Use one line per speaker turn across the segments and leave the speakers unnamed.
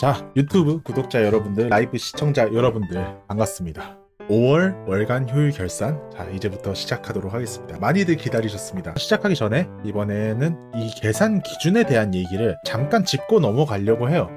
자 유튜브 구독자 여러분들 라이브 시청자 여러분들 반갑습니다 5월 월간 효율 결산 자 이제부터 시작하도록 하겠습니다 많이들 기다리셨습니다 시작하기 전에 이번에는 이 계산 기준에 대한 얘기를 잠깐 짚고 넘어가려고 해요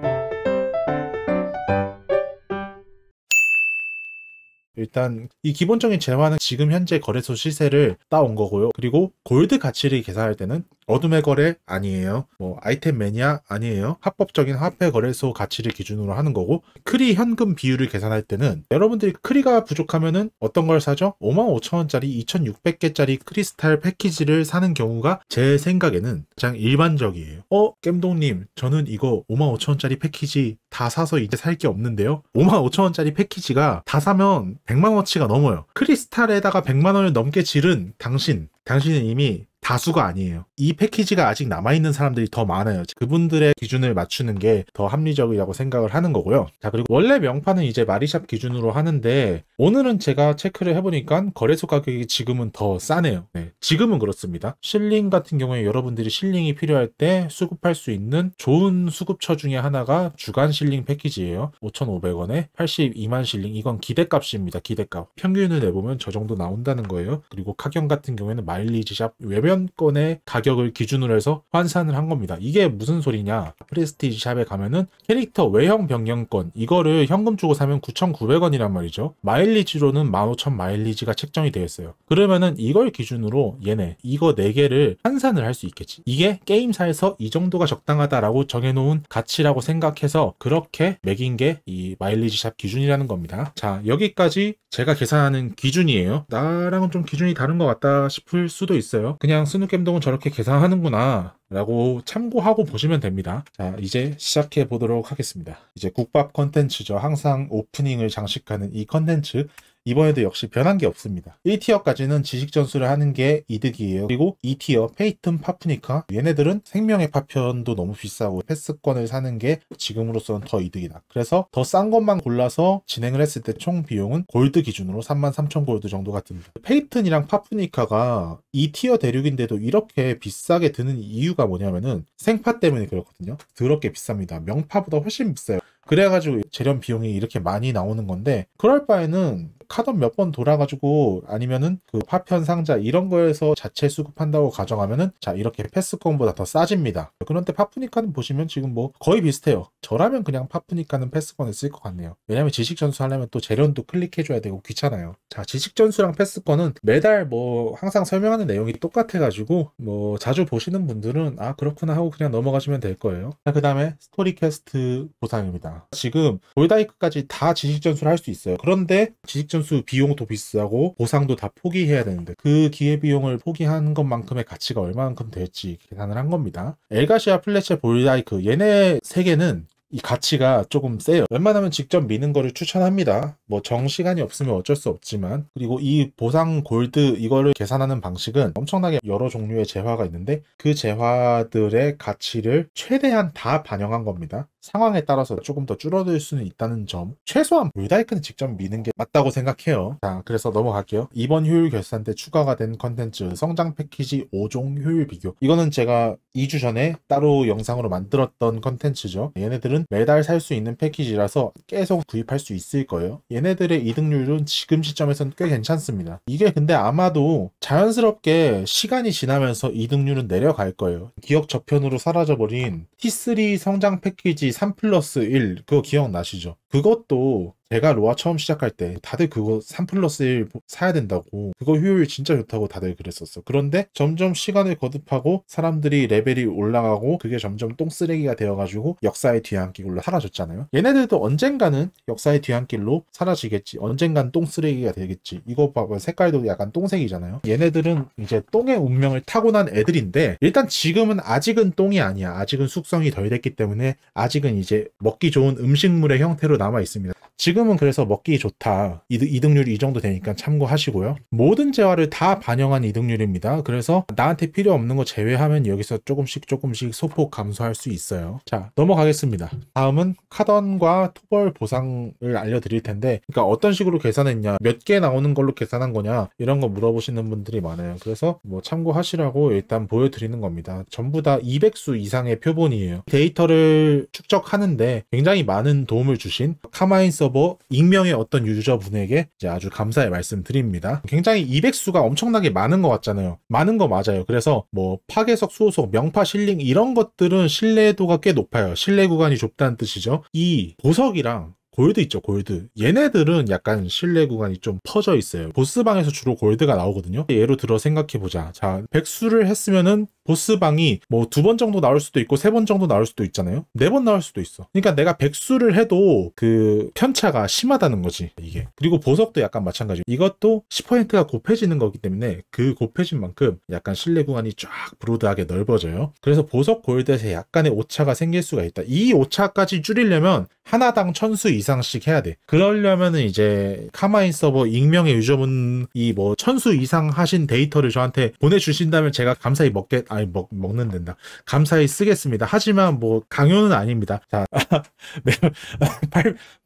일단 이 기본적인 재화는 지금 현재 거래소 시세를 따온 거고요. 그리고 골드 가치를 계산할 때는 어둠의 거래 아니에요. 뭐 아이템 매니아 아니에요. 합법적인 화폐 거래소 가치를 기준으로 하는 거고 크리 현금 비율을 계산할 때는 여러분들이 크리가 부족하면은 어떤 걸 사죠? 5만5천원짜리 2,600개짜리 크리스탈 패키지를 사는 경우가 제 생각에는 가장 일반적이에요. 어, 겜동님, 저는 이거 5만5천원짜리 패키지 다 사서 이제 살 게 없는데요. 5만5천원짜리 패키지가 다 사면 100만 원치가 어 넘어요. 크리스탈에다가 100만 원을 넘게 지른 당신 당신은 이미 다수가 아니에요. 이 패키지가 아직 남아있는 사람들이 더 많아요. 그분들의 기준을 맞추는 게 더 합리적이라고 생각을 하는 거고요. 자, 그리고 원래 명판은 이제 마리샵 기준으로 하는데 오늘은 제가 체크를 해보니까 거래소 가격이 지금은 더 싸네요. 네, 지금은 그렇습니다. 실링 같은 경우에 여러분들이 실링이 필요할 때 수급할 수 있는 좋은 수급처 중에 하나가 주간 실링 패키지예요. 5,500원에 82만 실링. 이건 기대값입니다. 기대값. 평균을 내보면 저 정도 나온다는 거예요. 그리고 카격 같은 경우에는 마일리지샵 외면 관련권의 가격을 기준으로 해서 환산을 한 겁니다. 이게 무슨 소리냐? 프레스티지 샵에 가면은 캐릭터 외형 변경권 이거를 현금 주고 사면 9,900원이란 말이죠. 마일리지로는 15,000 마일리지가 책정이 되어 있어요. 그러면은 이걸 기준으로 얘네 이거 4개를 환산을 할 수 있겠지. 이게 게임사에서 이 정도가 적당하다라고 정해놓은 가치라고 생각해서 그렇게 매긴 게 이 마일리지 샵 기준이라는 겁니다. 자 여기까지 제가 계산하는 기준이에요. 나랑은 좀 기준이 다른 것 같다 싶을 수도 있어요. 그냥 그냥 스누겜동은 저렇게 계산하는구나 라고 참고하고 보시면 됩니다. 자 이제 시작해 보도록 하겠습니다. 이제 국밥 컨텐츠죠. 항상 오프닝을 장식하는 이 컨텐츠 이번에도 역시 변한 게 없습니다. 1티어까지는 지식 전술을 하는 게 이득이에요. 그리고 2티어 페이튼 파프니카 얘네들은 생명의 파편도 너무 비싸고 패스권을 사는 게 지금으로서는 더 이득이다. 그래서 더 싼 것만 골라서 진행을 했을 때 총 비용은 골드 기준으로 33,000 골드 정도가 듭니다. 페이튼이랑 파프니카가 2티어 대륙인데도 이렇게 비싸게 드는 이유가 뭐냐면은 생파 때문에 그렇거든요. 더럽게 비쌉니다. 명파보다 훨씬 비싸요. 그래가지고 재련 비용이 이렇게 많이 나오는 건데 그럴 바에는 카던 몇번 돌아가지고 아니면은 그 파편 상자 이런 거에서 자체 수급한다고 가정하면은 자 이렇게 패스권보다 더 싸집니다. 그런데 파프니카는 보시면 지금 뭐 거의 비슷해요. 저라면 그냥 파프니카는 패스권을 쓸 것 같네요. 왜냐면 지식 전수 하려면 또 재련도 클릭해줘야 되고 귀찮아요. 자 지식 전수랑 패스권은 매달 뭐 항상 설명하는 내용이 똑같아가지고 뭐 자주 보시는 분들은 아 그렇구나 하고 그냥 넘어가시면 될 거예요. 그 다음에 스토리 캐스트 보상입니다. 지금 돌다이크까지 다 지식전수를 할 수 있어요. 그런데 지식전수 비용도 비싸고 보상도 다 포기해야 되는데 그 기회비용을 포기한 것만큼의 가치가 얼마만큼 될지 계산을 한 겁니다. 엘가시아 플래시 볼다이크 얘네 세 개는 이 가치가 조금 세요. 웬만하면 직접 미는 거를 추천합니다. 뭐 정시간이 없으면 어쩔 수 없지만 그리고 이 보상 골드 이거를 계산하는 방식은 엄청나게 여러 종류의 재화가 있는데 그 재화들의 가치를 최대한 다 반영한 겁니다. 상황에 따라서 조금 더 줄어들 수는 있다는 점 최소한 물다이크는 직접 미는 게 맞다고 생각해요 자 그래서 넘어갈게요 이번 효율 결산 때 추가가 된 컨텐츠 성장 패키지 5종 효율 비교 이거는 제가 2주 전에 따로 영상으로 만들었던 컨텐츠죠 얘네들은 매달 살 수 있는 패키지라서 계속 구입할 수 있을 거예요 얘네들의 이득률은 지금 시점에선 꽤 괜찮습니다 이게 근데 아마도 자연스럽게 시간이 지나면서 이득률은 내려갈 거예요 기억 저편으로 사라져버린 T3 성장 패키지 3 플러스 1 그거 기억나시죠? 그것도 제가 로아 처음 시작할 때 다들 그거 3 플러스 1 사야 된다고 그거 효율 진짜 좋다고 다들 그랬었어 그런데 점점 시간을 거듭하고 사람들이 레벨이 올라가고 그게 점점 똥쓰레기가 되어가지고 역사의 뒤안길로 사라졌잖아요 얘네들도 언젠가는 역사의 뒤안길로 사라지겠지 언젠간 똥쓰레기가 되겠지 이거 봐봐 색깔도 약간 똥색이잖아요 얘네들은 이제 똥의 운명을 타고난 애들인데 일단 지금은 아직은 똥이 아니야 아직은 숙성이 덜 됐기 때문에 아직은 이제 먹기 좋은 음식물의 형태로 남아 있습니다. 지금은 그래서 먹기 좋다. 이득률이 이 정도 되니까 참고하시고요. 모든 재화를 다 반영한 이득률입니다. 그래서 나한테 필요 없는 거 제외하면 여기서 조금씩 조금씩 소폭 감소할 수 있어요. 자 넘어가겠습니다. 다음은 카던과 토벌 보상을 알려드릴 텐데 그러니까 어떤 식으로 계산했냐 몇 개 나오는 걸로 계산한 거냐 이런 거 물어보시는 분들이 많아요. 그래서 뭐 참고하시라고 일단 보여드리는 겁니다. 전부 다 200수 이상의 표본이에요. 데이터를 축적하는데 굉장히 많은 도움을 주신 카마인스 서버 익명의 어떤 유저분에게 이제 아주 감사의 말씀 드립니다. 굉장히 200수가 엄청나게 많은 것 같잖아요. 많은 거 맞아요. 그래서 뭐 파괴석, 수호석, 명파, 실링 이런 것들은 신뢰도가 꽤 높아요. 신뢰 구간이 좁다는 뜻이죠. 이 보석이랑 골드 있죠 골드 얘네들은 약간 실내 구간이 좀 퍼져 있어요 보스방에서 주로 골드가 나오거든요 예로 들어 생각해보자 자 백수를 했으면은 보스방이 뭐 두 번 정도 나올 수도 있고 세 번 정도 나올 수도 있잖아요 네 번 나올 수도 있어 그러니까 내가 백수를 해도 그 편차가 심하다는 거지 이게 그리고 보석도 약간 마찬가지 이것도 10%가 곱해지는 거기 때문에 그 곱해진 만큼 약간 실내 구간이 쫙 브로드하게 넓어져요 그래서 보석 골드에서 약간의 오차가 생길 수가 있다 이 오차까지 줄이려면 하나당 천수 이 이상씩 해야 돼. 그러려면은 이제 카마인 서버 익명의 유저분이 뭐 천수 이상 하신 데이터를 저한테 보내주신다면 제가 감사히 먹게 아니 먹 먹는 된다. 감사히 쓰겠습니다. 하지만 뭐 강요는 아닙니다. 자,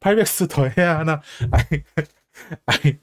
8 0 0더 해야 하나? 아니, 아니,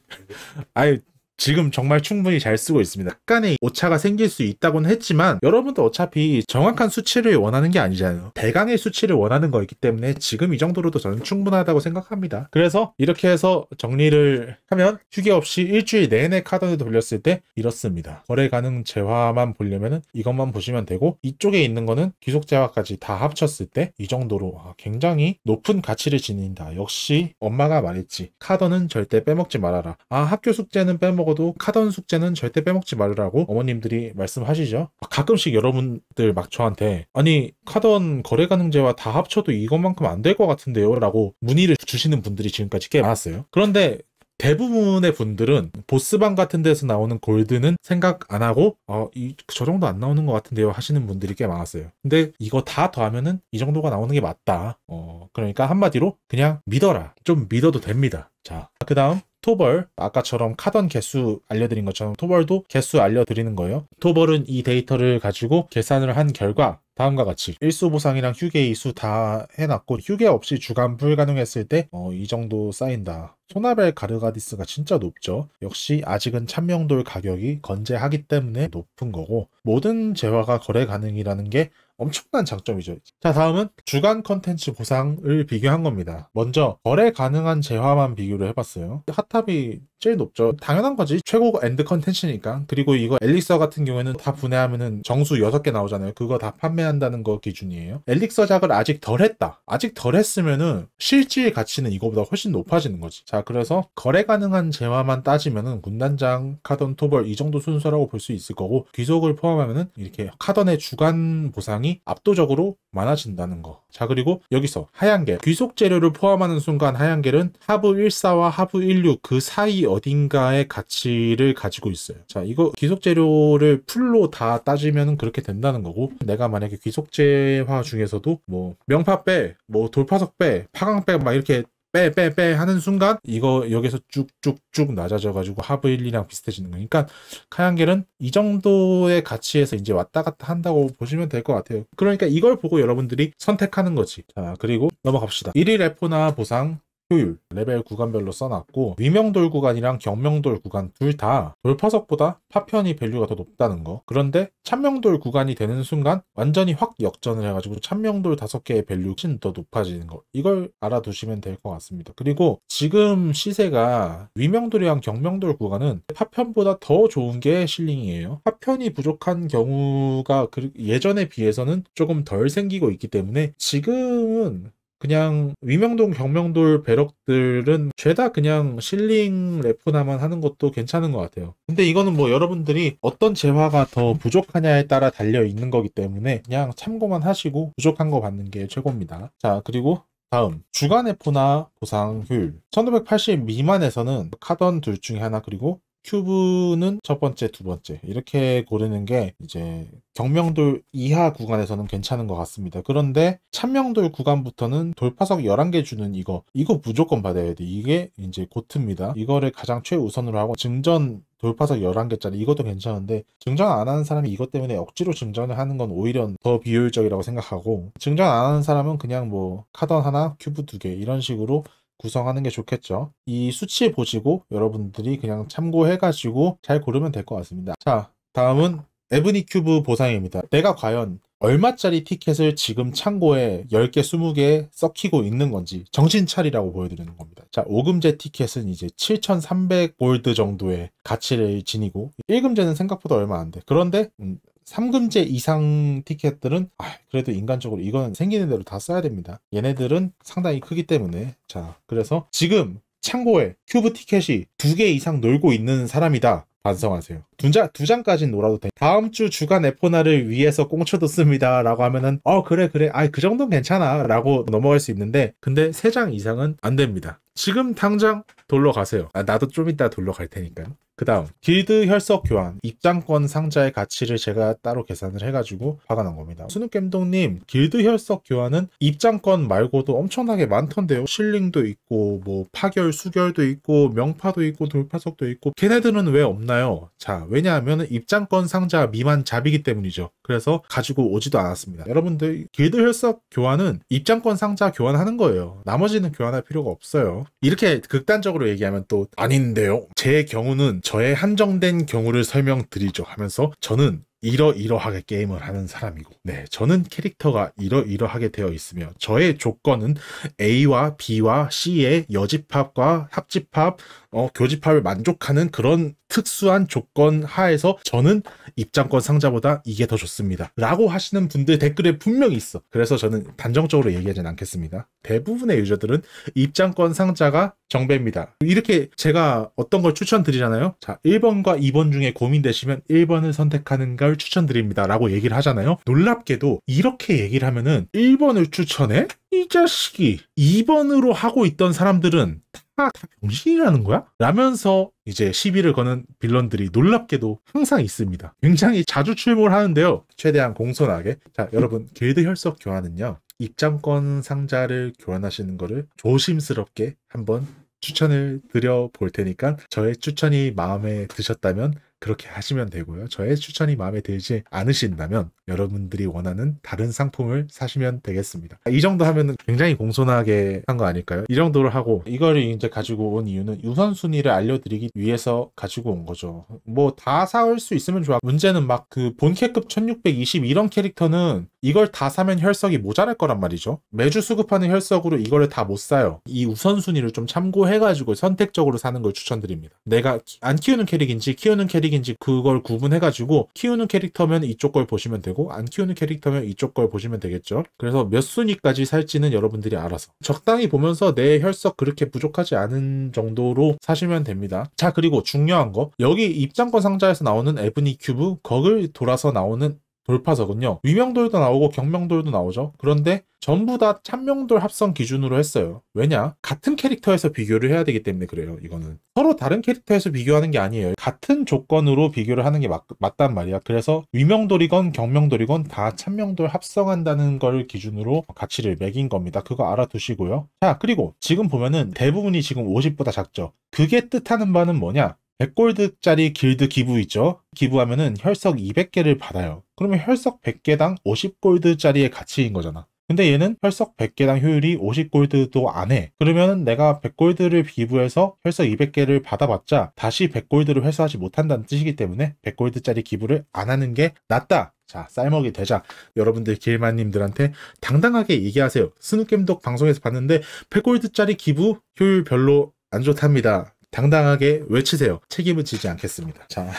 아니. 지금 정말 충분히 잘 쓰고 있습니다. 약간의 오차가 생길 수 있다고는 했지만 여러분도 어차피 정확한 수치를 원하는 게 아니잖아요. 대강의 수치를 원하는 거이기 때문에 지금 이 정도로도 저는 충분하다고 생각합니다. 그래서 이렇게 해서 정리를 하면 휴게 없이 일주일 내내 카던를 돌렸을 때 이렇습니다. 거래 가능 재화만 보려면 이것만 보시면 되고 이쪽에 있는 거는 귀속 재화까지 다 합쳤을 때 이 정도로 아, 굉장히 높은 가치를 지닌다. 역시 엄마가 말했지 카던는 절대 빼먹지 말아라. 아 학교 숙제는 빼먹 먹어도 카던 숙제는 절대 빼먹지 말라고 어머님들이 말씀하시죠. 가끔씩 여러분들 막 저한테 아니 카던 거래 가능제와 다 합쳐도 이것만큼 안 될 것 같은데요 라고 문의를 주시는 분들이 지금까지 꽤 많았어요. 그런데 대부분의 분들은 보스방 같은 데서 나오는 골드는 생각 안 하고 어, 이, 저 정도 안 나오는 것 같은데요 하시는 분들이 꽤 많았어요. 근데 이거 다 더하면은 이 정도가 나오는 게 맞다. 어, 그러니까 한마디로 그냥 믿어라. 좀 믿어도 됩니다. 자, 그 다음 토벌 아까처럼 카던 개수 알려드린 것처럼 토벌도 개수 알려드리는 거예요 토벌은 이 데이터를 가지고 계산을 한 결과 다음과 같이 일수 보상이랑 휴게 이수 다 해놨고 휴게 없이 주간 불가능했을 때이 어, 정도 쌓인다 소나벨 가르가디스가 진짜 높죠 역시 아직은 참명돌 가격이 건재하기 때문에 높은 거고 모든 재화가 거래 가능이라는 게 엄청난 장점이죠. 자 다음은 주간 컨텐츠 보상을 비교한 겁니다. 먼저 거래 가능한 재화만 비교를 해봤어요. 핫탑이 제일 높죠. 당연한 거지. 최고 엔드 컨텐츠니까. 그리고 이거 엘릭서 같은 경우에는 다 분해하면은 정수 6개 나오잖아요. 그거 다 판매한다는 거 기준이에요. 엘릭서 작을 아직 덜 했다. 아직 덜 했으면은 실질 가치는 이거보다 훨씬 높아지는 거지. 자, 그래서 거래 가능한 재화만 따지면은 군단장, 카던, 토벌 이 정도 순서라고 볼 수 있을 거고 귀속을 포함하면은 이렇게 카던의 주간 보상 양이 압도적으로 많아진다는 거. 자 그리고 여기서 하얀겔 귀속 재료를 포함하는 순간 하얀겔은 하부 14와 하부 16그 사이 어딘가의 가치를 가지고 있어요. 자 이거 귀속 재료를 풀로 다 따지면 그렇게 된다는 거고 내가 만약에 귀속재화 중에서도 뭐 명파 빼, 뭐 돌파석 빼, 파강 빼막 이렇게 빼빼빼 하는 순간 이거 여기서 쭉쭉쭉 낮아져가지고 하브 1이랑 비슷해지는 거니까 그러니까 카양겔은 이 정도의 가치에서 이제 왔다 갔다 한다고 보시면 될 것 같아요. 그러니까 이걸 보고 여러분들이 선택하는 거지. 자 그리고 넘어갑시다. 1일 레포나 보상 효율, 레벨 구간별로 써놨고 위명돌 구간이랑 경명돌 구간 둘 다 돌파석보다 파편이 밸류가 더 높다는 거 그런데 참명돌 구간이 되는 순간 완전히 확 역전을 해가지고 참명돌 5개의 밸류 훨씬 더 높아지는 거 이걸 알아두시면 될 것 같습니다 그리고 지금 시세가 위명돌이랑 경명돌 구간은 파편보다 더 좋은 게 실링이에요 파편이 부족한 경우가 그 예전에 비해서는 조금 덜 생기고 있기 때문에 지금은 그냥 위명동 경명돌 배럭들은 죄다 그냥 실링 레프나만 하는 것도 괜찮은 것 같아요 근데 이거는 뭐 여러분들이 어떤 재화가 더 부족하냐에 따라 달려 있는 거기 때문에 그냥 참고만 하시고 부족한 거 받는 게 최고입니다 자 그리고 다음 주간 회포나 보상 효율 1580 미만에서는 카던 둘 중에 하나 그리고 큐브는 첫 번째, 두 번째 이렇게 고르는 게 이제 경명돌 이하 구간에서는 괜찮은 것 같습니다. 그런데 참명돌 구간부터는 돌파석 11개 주는 이거 이거 무조건 받아야 돼. 이게 이제 고트입니다. 이거를 가장 최우선으로 하고 증전 돌파석 11개짜리 이것도 괜찮은데 증전 안 하는 사람이 이것 때문에 억지로 증전을 하는 건 오히려 더 비효율적이라고 생각하고 증전 안 하는 사람은 그냥 뭐 카던 하나, 큐브 두 개 이런 식으로 구성하는 게 좋겠죠. 이 수치 보시고 여러분들이 그냥 참고해가지고 잘 고르면 될 것 같습니다. 자, 다음은 에브니 큐브 보상입니다. 내가 과연 얼마짜리 티켓을 지금 창고에 10개, 20개 썩히고 있는 건지 정신 차리라고 보여드리는 겁니다. 자, 5금제 티켓은 이제 7,300 볼드 정도의 가치를 지니고 1금제는 생각보다 얼마 안 돼. 그런데 음, 3금제 이상 티켓들은 아, 그래도 인간적으로 이건 생기는 대로 다 써야 됩니다. 얘네들은 상당히 크기 때문에 자 그래서 지금 창고에 큐브 티켓이 두 개 이상 놀고 있는 사람이다. 반성하세요. 두, 장, 두 장까지 는 놀아도 돼. 다음 주 주간 에포나를 위해서 꽁쳐뒀습니다. 라고 하면은, 어, 그래, 그래. 아이, 그 정도는 괜찮아. 라고 넘어갈 수 있는데, 근데 세 장 이상은 안 됩니다. 지금 당장 돌러 가세요. 아, 나도 좀 이따 돌러 갈 테니까요. 그 다음 길드 혈석 교환 입장권 상자의 가치를 제가 따로 계산을 해가지고 박아놓은 겁니다 수능겜동님 길드 혈석 교환은 입장권 말고도 엄청나게 많던데요 실링도 있고 뭐 파결 수결도 있고 명파도 있고 돌파석도 있고 걔네들은 왜 없나요? 자 왜냐하면 입장권 상자 미만 잡이기 때문이죠. 그래서 가지고 오지도 않았습니다. 여러분들 길드 혈석 교환은 입장권 상자 교환하는 거예요. 나머지는 교환할 필요가 없어요. 이렇게 극단적으로 얘기하면 또 아닌데요. 제 경우는 저의 한정된 경우를 설명드리죠 하면서 저는 이러이러하게 게임을 하는 사람이고 네 저는 캐릭터가 이러이러하게 되어 있으며 저의 조건은 A와 B와 C의 여집합과 합집합 어, 교집합을 만족하는 그런 특수한 조건 하에서 저는 입장권 상자보다 이게 더 좋습니다. 라고 하시는 분들 댓글에 분명히 있어. 그래서 저는 단정적으로 얘기하진 않겠습니다. 대부분의 유저들은 입장권 상자가 정배입니다. 이렇게 제가 어떤 걸 추천드리잖아요. 자, 1번과 2번 중에 고민되시면 1번을 선택하는 걸 추천드립니다. 라고 얘기를 하잖아요. 놀랍게도 이렇게 얘기를 하면은 1번을 추천해? 이 자식이 2번으로 하고 있던 사람들은 다 병신이라는 거야? 라면서 이제 시비를 거는 빌런들이 놀랍게도 항상 있습니다. 굉장히 자주 출몰 하는데요. 최대한 공손하게. 자, 여러분, 길드 혈석 교환은요. 입장권 상자를 교환하시는 거를 조심스럽게 한번 추천을 드려 볼 테니까 저의 추천이 마음에 드셨다면 그렇게 하시면 되고요. 저의 추천이 마음에 들지 않으신다면 여러분들이 원하는 다른 상품을 사시면 되겠습니다. 이 정도 하면 굉장히 공손하게 한 거 아닐까요? 이 정도로 하고 이걸 이제 가지고 온 이유는 우선순위를 알려드리기 위해서 가지고 온 거죠. 뭐 다 사 올 수 있으면 좋아. 문제는 막 그 본캐급 1620 이런 캐릭터는 이걸 다 사면 혈석이 모자랄 거란 말이죠. 매주 수급하는 혈석으로 이거를 다 못 사요. 이 우선순위를 좀 참고해가지고 선택적으로 사는 걸 추천드립니다. 내가 안 키우는 캐릭인지 키우는 캐릭인지 그걸 구분해가지고 키우는 캐릭터면 이쪽 걸 보시면 되고 안 키우는 캐릭터면 이쪽 걸 보시면 되겠죠. 그래서 몇 순위까지 살지는 여러분들이 알아서 적당히 보면서 내 혈석 그렇게 부족하지 않은 정도로 사시면 됩니다. 자 그리고 중요한 거 여기 입장권 상자에서 나오는 에브니 큐브 거글 돌아서 나오는 돌파석은요. 위명돌도 나오고 경명돌도 나오죠. 그런데 전부 다 참명돌 합성 기준으로 했어요. 왜냐? 같은 캐릭터에서 비교를 해야 되기 때문에 그래요. 이거는 서로 다른 캐릭터에서 비교하는 게 아니에요. 같은 조건으로 비교를 하는 게 맞, 맞단 말이야. 그래서 위명돌이건 경명돌이건 다 참명돌 합성한다는 걸 기준으로 가치를 매긴 겁니다. 그거 알아두시고요. 자, 그리고 지금 보면은 대부분이 지금 50보다 작죠. 그게 뜻하는 바는 뭐냐? 100골드짜리 길드 기부 있죠? 기부하면은 혈석 200개를 받아요. 그러면 혈석 100개당 50골드짜리의 가치인 거잖아. 근데 얘는 혈석 100개당 효율이 50골드도 안 해. 그러면 내가 100골드를 기부해서 혈석 200개를 받아봤자 다시 100골드를 회수하지 못한다는 뜻이기 때문에 100골드짜리 기부를 안 하는 게 낫다. 자, 쌀먹이 되자. 여러분들 길만님들한테 당당하게 얘기하세요. 스누겜독 방송에서 봤는데 100골드짜리 기부 효율 별로 안 좋답니다. 당당하게 외치세요. 책임을 지지 않겠습니다. 자,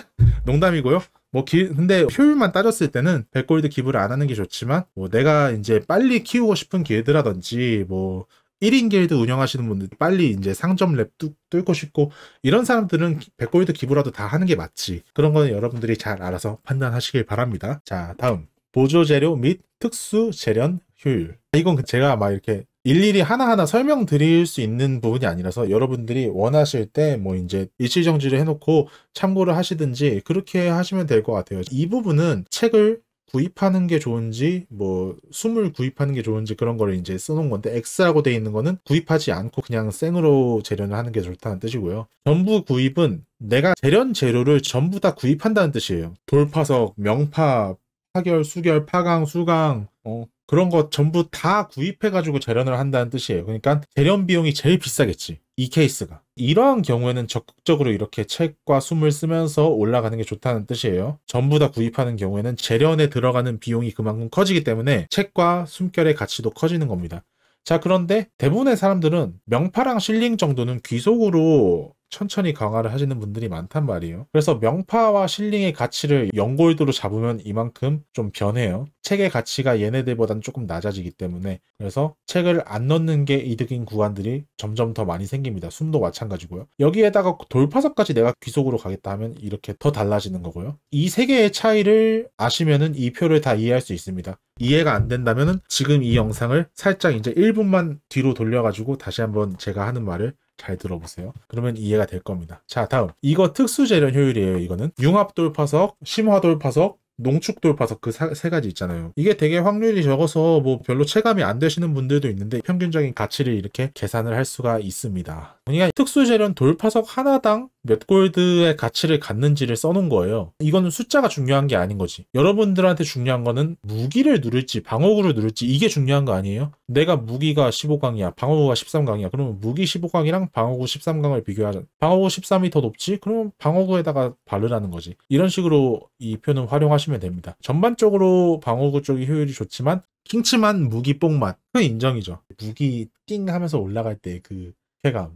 농담이고요. 뭐 기, 근데 효율만 따졌을 때는 100골드 기부를 안 하는 게 좋지만 뭐 내가 이제 빨리 키우고 싶은 길드라든지 뭐 1인 길드 운영하시는 분들 빨리 이제 상점 랩 뚫, 뚫고 싶고 이런 사람들은 100골드 기부라도 다 하는 게 맞지 그런 거는 여러분들이 잘 알아서 판단하시길 바랍니다 자 다음 보조 재료 및 특수 재련 효율 아, 이건 제가 막 이렇게 일일이 하나하나 설명드릴 수 있는 부분이 아니라서 여러분들이 원하실 때 뭐 이제 일시정지를 해놓고 참고를 하시든지 그렇게 하시면 될 것 같아요. 이 부분은 책을 구입하는 게 좋은지 뭐 숨을 구입하는 게 좋은지 그런 거를 이제 써놓은 건데 X라고 돼 있는 거는 구입하지 않고 그냥 생으로 재련을 하는 게 좋다는 뜻이고요. 전부 구입은 내가 재련 재료를 전부 다 구입한다는 뜻이에요. 돌파석, 명파, 파결, 수결, 파강, 수강, 어, 그런 거 전부 다 구입해가지고 재련을 한다는 뜻이에요. 그러니까 재련 비용이 제일 비싸겠지. 이 케이스가. 이러한 경우에는 적극적으로 이렇게 책과 숨을 쓰면서 올라가는 게 좋다는 뜻이에요. 전부 다 구입하는 경우에는 재련에 들어가는 비용이 그만큼 커지기 때문에 책과 숨결의 가치도 커지는 겁니다. 자, 그런데 대부분의 사람들은 명파랑 실링 정도는 귀속으로 천천히 강화를 하시는 분들이 많단 말이에요. 그래서 명파와 실링의 가치를 연골도로 잡으면 이만큼 좀 변해요. 책의 가치가 얘네들보다는 조금 낮아지기 때문에 그래서 책을 안 넣는 게 이득인 구간들이 점점 더 많이 생깁니다. 숨도 마찬가지고요. 여기에다가 돌파석까지 내가 귀속으로 가겠다 하면 이렇게 더 달라지는 거고요. 이 세 개의 차이를 아시면은 이 표를 다 이해할 수 있습니다. 이해가 안 된다면은 지금 이 영상을 살짝 이제 1분만 뒤로 돌려가지고 다시 한번 제가 하는 말을 잘 들어보세요. 그러면 이해가 될 겁니다. 자, 다음. 이거 특수 재련 효율이에요. 이거는 융합 돌파석, 심화 돌파석, 농축 돌파석 그 세 가지 있잖아요. 이게 되게 확률이 적어서 뭐 별로 체감이 안 되시는 분들도 있는데 평균적인 가치를 이렇게 계산을 할 수가 있습니다. 그러니까 특수 재련 돌파석 하나당 몇 골드의 가치를 갖는지를 써놓은 거예요. 이거는 숫자가 중요한 게 아닌 거지. 여러분들한테 중요한 거는 무기를 누를지 방어구를 누를지 이게 중요한 거 아니에요? 내가 무기가 15강이야 방어구가 13강이야 그러면 무기 15강이랑 방어구 13강을 비교하자. 방어구 13이 더 높지? 그러면 방어구에다가 바르라는 거지. 이런 식으로 이 표는 활용하시면 됩니다. 전반적으로 방어구 쪽이 효율이 좋지만 킹치만 무기 뽕맛 그 인정이죠. 무기 띵 하면서 올라갈 때 그 쾌감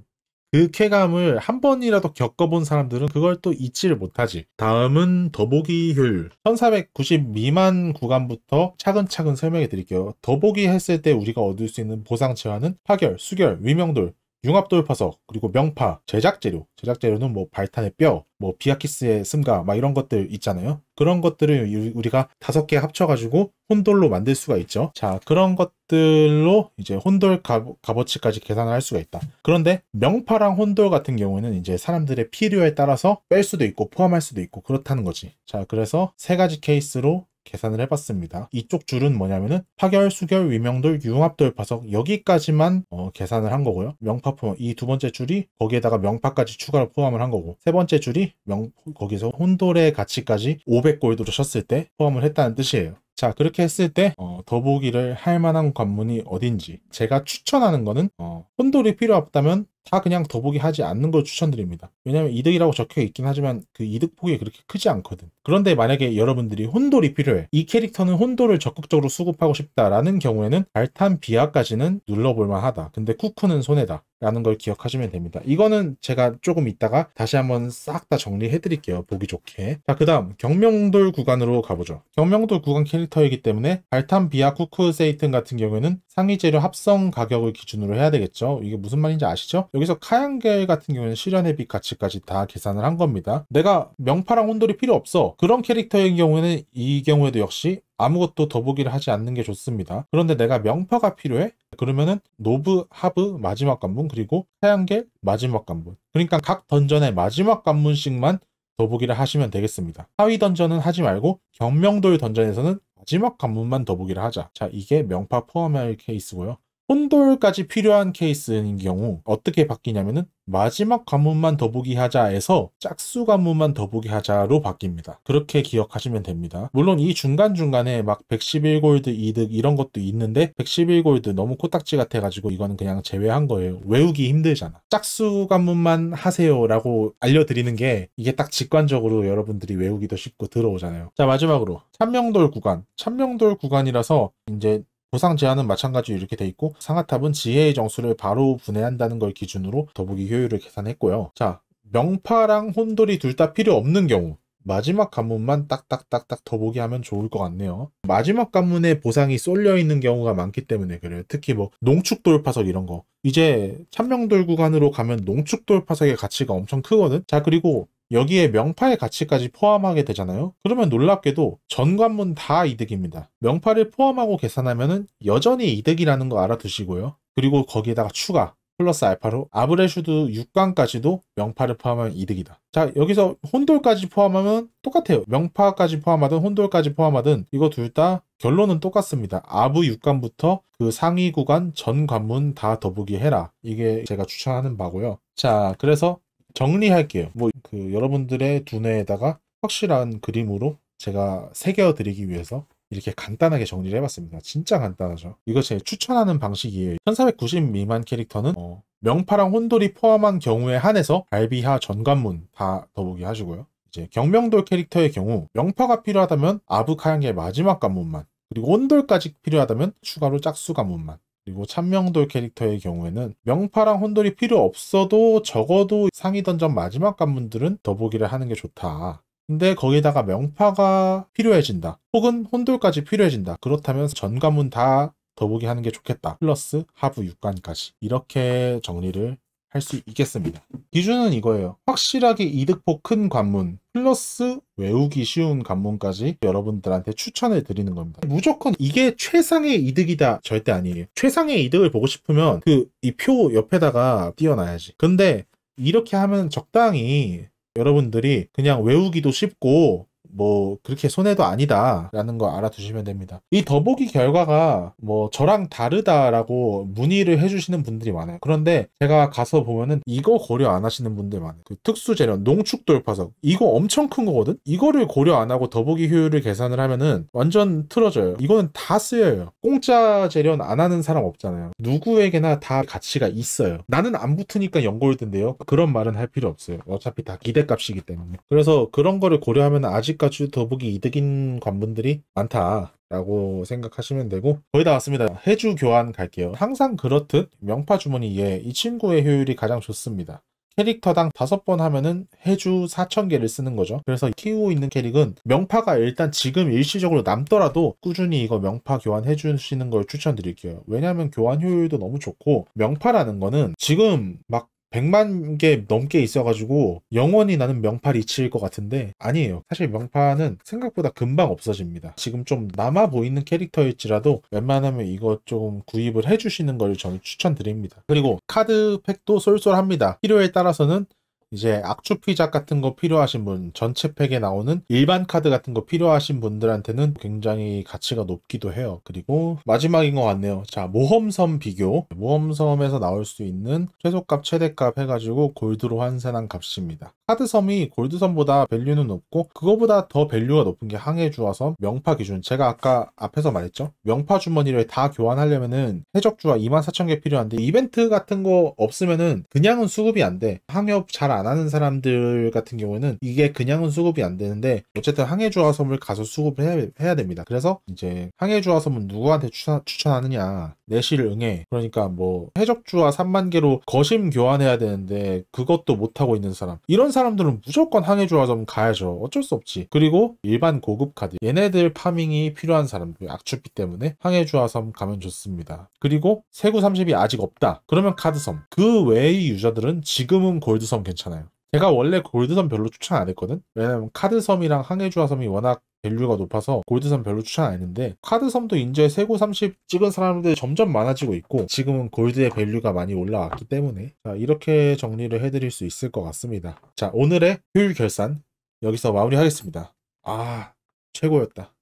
그 쾌감을 한 번이라도 겪어본 사람들은 그걸 또 잊지를 못하지. 다음은 더보기 효율. 1490 미만 구간부터 차근차근 설명해 드릴게요. 더보기 했을 때 우리가 얻을 수 있는 보상치와는 파결, 수결, 위명돌, 융합돌파석, 그리고 명파, 제작재료, 제작재료는 뭐 발탄의 뼈, 뭐 비아키스의 슴가 막 이런 것들 있잖아요. 그런 것들을 우리가 다섯 개 합쳐가지고 혼돌로 만들 수가 있죠. 자 그런 것들로 이제 혼돌 값, 값어치까지 계산을 할 수가 있다. 그런데 명파랑 혼돌 같은 경우에는 이제 사람들의 필요에 따라서 뺄 수도 있고 포함할 수도 있고 그렇다는 거지. 자 그래서 세 가지 케이스로 계산을 해봤습니다. 이쪽 줄은 뭐냐면은 파결, 수결, 위명돌, 융합돌, 파석 여기까지만 어, 계산을 한 거고요. 명파 포함 이두 번째 줄이 거기에다가 명파까지 추가로 포함을 한 거고 세 번째 줄이 명 거기서 혼돌의 가치까지 500골드로 쳤을 때 포함을 했다는 뜻이에요. 자 그렇게 했을 때 어, 더보기를 할 만한 관문이 어딘지 제가 추천하는 거는 어, 혼돌이 필요 없다면 다 그냥 더보기 하지 않는 걸 추천드립니다. 왜냐하면 이득이라고 적혀 있긴 하지만 그 이득 폭이 그렇게 크지 않거든. 그런데 만약에 여러분들이 혼돌이 필요해. 이 캐릭터는 혼돌을 적극적으로 수급하고 싶다라는 경우에는 발탄 비하까지는 눌러볼만 하다. 근데 쿠쿠는 손해다. 라는 걸 기억하시면 됩니다. 이거는 제가 조금 이따가 다시 한번 싹 다 정리해 드릴게요. 보기 좋게. 자, 그 다음 경명돌 구간으로 가보죠. 경명돌 구간 캐릭터이기 때문에 발탄 비아 쿠크 세이튼 같은 경우에는 상위 재료 합성 가격을 기준으로 해야 되겠죠. 이게 무슨 말인지 아시죠? 여기서 카양계 같은 경우는 실현의 빛 가치까지 다 계산을 한 겁니다. 내가 명파랑 혼돌이 필요 없어. 그런 캐릭터인 경우는 에이 경우에도 역시 아무것도 더보기를 하지 않는 게 좋습니다. 그런데 내가 명파가 필요해? 그러면은 노브, 하브, 마지막 관문 그리고 카양계 마지막 관문 그러니까 각 던전의 마지막 관문씩만 더보기를 하시면 되겠습니다. 하위 던전은 하지 말고 경명돌 던전에서는 마지막 관문만 더보기를 하자. 자 이게 명파 포함할 케이스고요. 혼돌까지 필요한 케이스인 경우 어떻게 바뀌냐면은 마지막 관문만 더보기 하자에서 짝수 관문만 더보기 하자로 바뀝니다. 그렇게 기억하시면 됩니다. 물론 이 중간중간에 막 111골드 이득 이런 것도 있는데 111골드 너무 코딱지 같아가지고 이거는 그냥 제외한 거예요. 외우기 힘들잖아. 짝수 관문만 하세요 라고 알려드리는 게 이게 딱 직관적으로 여러분들이 외우기도 쉽고 들어오잖아요. 자 마지막으로 천명돌 구간. 천명돌 구간이라서 이제 보상 제한은 마찬가지로 이렇게 돼 있고 상하탑은 지혜의 정수를 바로 분해한다는 걸 기준으로 더보기 효율을 계산했고요. 자, 명파랑 혼돌이 둘 다 필요 없는 경우 마지막 관문만 딱딱딱딱 더보기 하면 좋을 것 같네요. 마지막 관문에 보상이 쏠려 있는 경우가 많기 때문에 그래요. 특히 뭐 농축 돌파석 이런 거. 이제 참명돌 구간으로 가면 농축 돌파석의 가치가 엄청 크거든. 자 그리고 여기에 명파의 가치까지 포함하게 되잖아요. 그러면 놀랍게도 전 관문 다 이득입니다. 명파를 포함하고 계산하면 여전히 이득이라는 거 알아두시고요. 그리고 거기에다가 추가 플러스 알파로 아브레슈드 6강까지도 명파를 포함하면 이득이다. 자 여기서 혼돌까지 포함하면 똑같아요. 명파까지 포함하든 혼돌까지 포함하든 이거 둘 다 결론은 똑같습니다. 아부 6관부터그 상위 구간 전 관문 다 더보기 해라. 이게 제가 추천하는 바고요. 자 그래서 정리할게요. 뭐 그 여러분들의 두뇌에다가 확실한 그림으로 제가 새겨드리기 위해서 이렇게 간단하게 정리를 해봤습니다. 진짜 간단하죠. 이거 제 추천하는 방식이에요. 1490 미만 캐릭터는 어, 명파랑 혼돌이 포함한 경우에 한해서 알비하 전관문 다 더보기 하시고요. 이제 경명돌 캐릭터의 경우 명파가 필요하다면 아부카양계 마지막 관문만 그리고 혼돌까지 필요하다면 추가로 짝수 관문만 그리고 참명돌 캐릭터의 경우에는 명파랑 혼돌이 필요 없어도 적어도 상위 던전 마지막 관문들은 더보기를 하는 게 좋다. 근데 거기다가 명파가 필요해진다. 혹은 혼돌까지 필요해진다. 그렇다면 전 관문 다 더보기 하는 게 좋겠다. 플러스 하부 6관까지. 이렇게 정리를 할수 있겠습니다. 기준은 이거예요. 확실하게 이득폭 큰 관문 플러스 외우기 쉬운 관문까지 여러분들한테 추천을 드리는 겁니다. 무조건 이게 최상의 이득이다 절대 아니에요. 최상의 이득을 보고 싶으면 그 이 표 옆에다가 띄워놔야지. 근데 이렇게 하면 적당히 여러분들이 그냥 외우기도 쉽고 뭐 그렇게 손해도 아니다라는 거 알아두시면 됩니다. 이 더보기 결과가 뭐 저랑 다르다라고 문의를 해주시는 분들이 많아요. 그런데 제가 가서 보면은 이거 고려 안 하시는 분들 많아요. 그 특수 재료 농축 돌파석 이거 엄청 큰 거거든. 이거를 고려 안 하고 더보기 효율을 계산을 하면은 완전 틀어져요. 이거는 다 쓰여요. 공짜 재련 안 하는 사람 없잖아요. 누구에게나 다 가치가 있어요. 나는 안 붙으니까 연골든데요. 그런 말은 할 필요 없어요. 어차피 다 기대값이기 때문에. 그래서 그런 거를 고려하면 아직 여기까지 더보기 이득인 관분들이 많다. 라고 생각하시면 되고 거의 다 왔습니다 해주 교환 갈게요 항상 그렇듯 명파 주머니에 이 친구의 효율이 가장 좋습니다 캐릭터당 5번 하면은 해주 4,000개를 쓰는 거죠. 그래서 키우고 있는 캐릭은 명파가 일단 지금 일시적으로 남더라도 꾸준히 이거 명파 교환해 주시는 걸 추천드릴게요. 왜냐하면 교환 효율도 너무 좋고 명파라는 거는 지금 막1 0 0만개 넘게 있어가지고 영원히 나는 명파 이치일것 같은데 아니에요. 사실 명파은 생각보다 금방 없어집니다. 지금 좀 남아 보이는 캐릭터일지라도 웬만하면 이거 좀 구입을 해주시는 걸 저는 추천드립니다. 그리고 카드 팩도 쏠쏠합니다. 필요에 따라서는 이제 악추피작 같은 거 필요하신 분, 전체 팩에 나오는 일반 카드 같은 거 필요하신 분들한테는 굉장히 가치가 높기도 해요. 그리고 마지막인 것 같네요. 자, 모험섬 비교. 모험섬에서 나올 수 있는 최소값, 최대값 해가지고 골드로 환산한 값입니다. 카드섬이 골드섬보다 밸류는 높고 그거보다 더 밸류가 높은 게항해주와서 명파 기준. 제가 아까 앞에서 말했죠. 명파 주머니를 다 교환하려면은 해적주와 24,000개 필요한데 이벤트 같은 거 없으면은 그냥은 수급이 안 돼. 항협 잘안 안 하는 사람들 같은 경우에는 이게 그냥은 수급이 안 되는데 어쨌든 항해주화섬을 가서 수급을 해야, 해야 됩니다. 그래서 이제 항해주화섬은 누구한테 추천, 추천하느냐 내실 응해 그러니까 뭐 해적주와 3만 개로 거심 교환해야 되는데 그것도 못하고 있는 사람 이런 사람들은 무조건 항해주화섬 가야죠. 어쩔 수 없지. 그리고 일반 고급 카드 얘네들 파밍이 필요한 사람들 그 악추피 때문에 항해주화섬 가면 좋습니다. 그리고 세구 30이 아직 없다. 그러면 카드섬 그 외의 유저들은 지금은 골드섬 괜찮아. 제가 원래 골드섬 별로 추천 안 했거든 왜냐면 카드섬이랑 항해주화섬이 워낙 밸류가 높아서 골드섬 별로 추천 안 했는데 카드섬도 인제 세고 30 찍은 사람들이 점점 많아지고 있고 지금은 골드의 밸류가 많이 올라왔기 때문에 자, 이렇게 정리를 해드릴 수 있을 것 같습니다 자 오늘의 효율 결산 여기서 마무리하겠습니다 아 최고였다